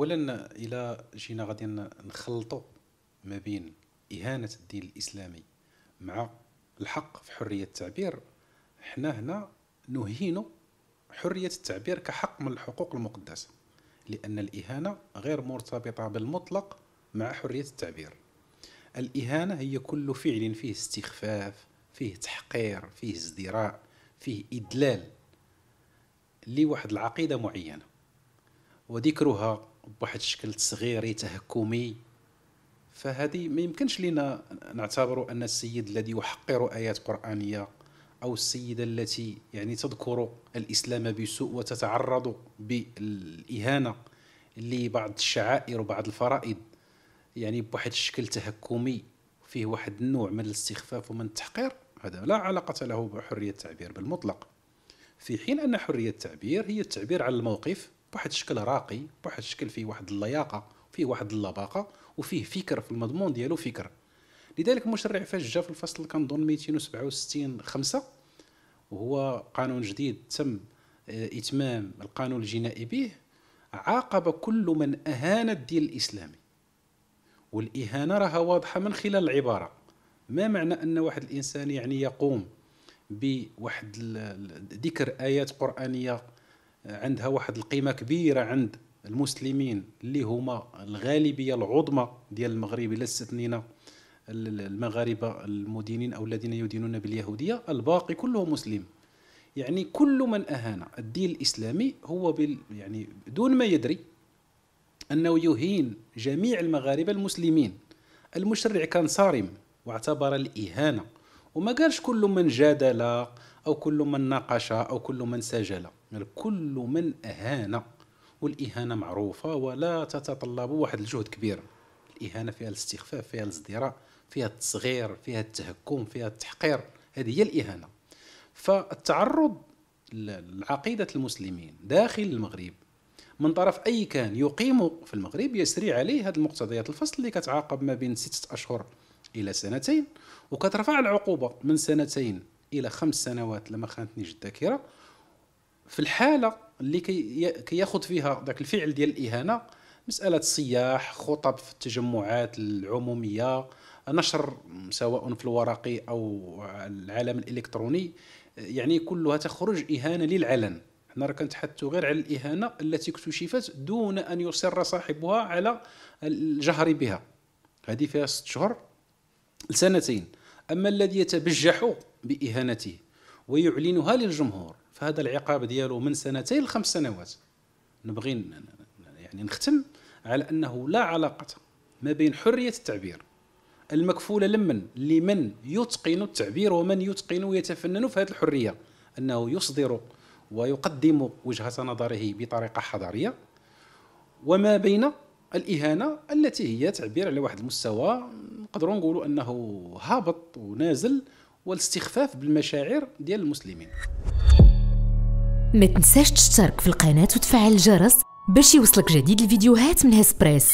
اولا الى جينا غادي نخلطوا ما بين اهانه الدين الاسلامي مع الحق في حريه التعبير حنا هنا نهينوا حريه التعبير كحق من الحقوق المقدسه لان الاهانه غير مرتبطه بالمطلق مع حريه التعبير الاهانه هي كل فعل فيه استخفاف فيه تحقير فيه ازدراء فيه إدلال لواحد العقيدة معينة وذكرها بواحد الشكل تصغيري تهكمي فهذه ما يمكنش لنا نعتبر ان السيد الذي يحقر ايات قرانيه او السيده التي يعني تذكر الاسلام بسوء وتتعرض بالاهانه لبعض الشعائر وبعض الفرائض يعني بواحد الشكل تهكمي فيه واحد النوع من الاستخفاف ومن التحقير هذا لا علاقة له بحرية التعبير بالمطلق في حين أن حرية التعبير هي التعبير عن الموقف بواحد الشكل راقي بواحد الشكل فيه واحد اللياقه فيه واحد اللباقه وفيه فكر في المضمون ديالو فكر لذلك المشرع فاش جا في الفصل كنظن 267 5 وهو قانون جديد تم آه، اتمام القانون الجنائي به عاقب كل من اهان الدين الاسلامي والاهانه راها واضحه من خلال العباره ما معنى ان واحد الانسان يعني يقوم بواحد ذكر ايات قرانيه عندها واحد القيمه كبيره عند المسلمين اللي هما الغالبيه العظمى ديال المغرب الا استثنينا المغاربه المدينين او الذين يدينون باليهوديه الباقي كله مسلم يعني كل من اهان الدين الاسلامي هو بال يعني دون ما يدري انه يهين جميع المغاربه المسلمين المشرع كان صارم واعتبر الاهانه وما قالش كل من جادل أو كل من ناقش أو كل من سجل يعني كل من أهان والإهانة معروفة ولا تتطلب واحد الجهد كبير الإهانة فيها الاستخفاف فيها الازدراء فيها التصغير فيها التهكم فيها التحقير هذه هي الإهانة فالتعرض لعقيدة المسلمين داخل المغرب من طرف أي كان يقيم في المغرب يسري عليه هذه المقتضيات الفصل اللي كتعاقب ما بين ستة أشهر إلى سنتين وكترفع العقوبة من سنتين الى خمس سنوات لما خانتنيش الذاكره في الحاله اللي كي كياخذ فيها ذاك الفعل ديال الاهانه مساله صياح خطب في التجمعات العموميه نشر سواء في الورقي او العالم الالكتروني يعني كلها تخرج اهانه للعلن حنا راه كنتحدثوا غير على الاهانه التي اكتشفت دون ان يصر صاحبها على الجهر بها هذه فيها ست شهور لسنتين اما الذي يتبجح بإهانته ويعلنها للجمهور فهذا العقاب ديالو من سنتين لخمس سنوات نبغي يعني نختم على أنه لا علاقة ما بين حرية التعبير المكفولة لمن لمن يتقن التعبير ومن يتقن ويتفنن في هذه الحرية أنه يصدر ويقدم وجهة نظره بطريقة حضارية وما بين الإهانة التي هي تعبير على واحد المستوى نقدروا نقولوا أنه هابط ونازل والاستخفاف بالمشاعر ديال المسلمين ما تنساش تشترك في القناة وتفعل الجرس باش يوصلك جديد الفيديوهات من هسبريس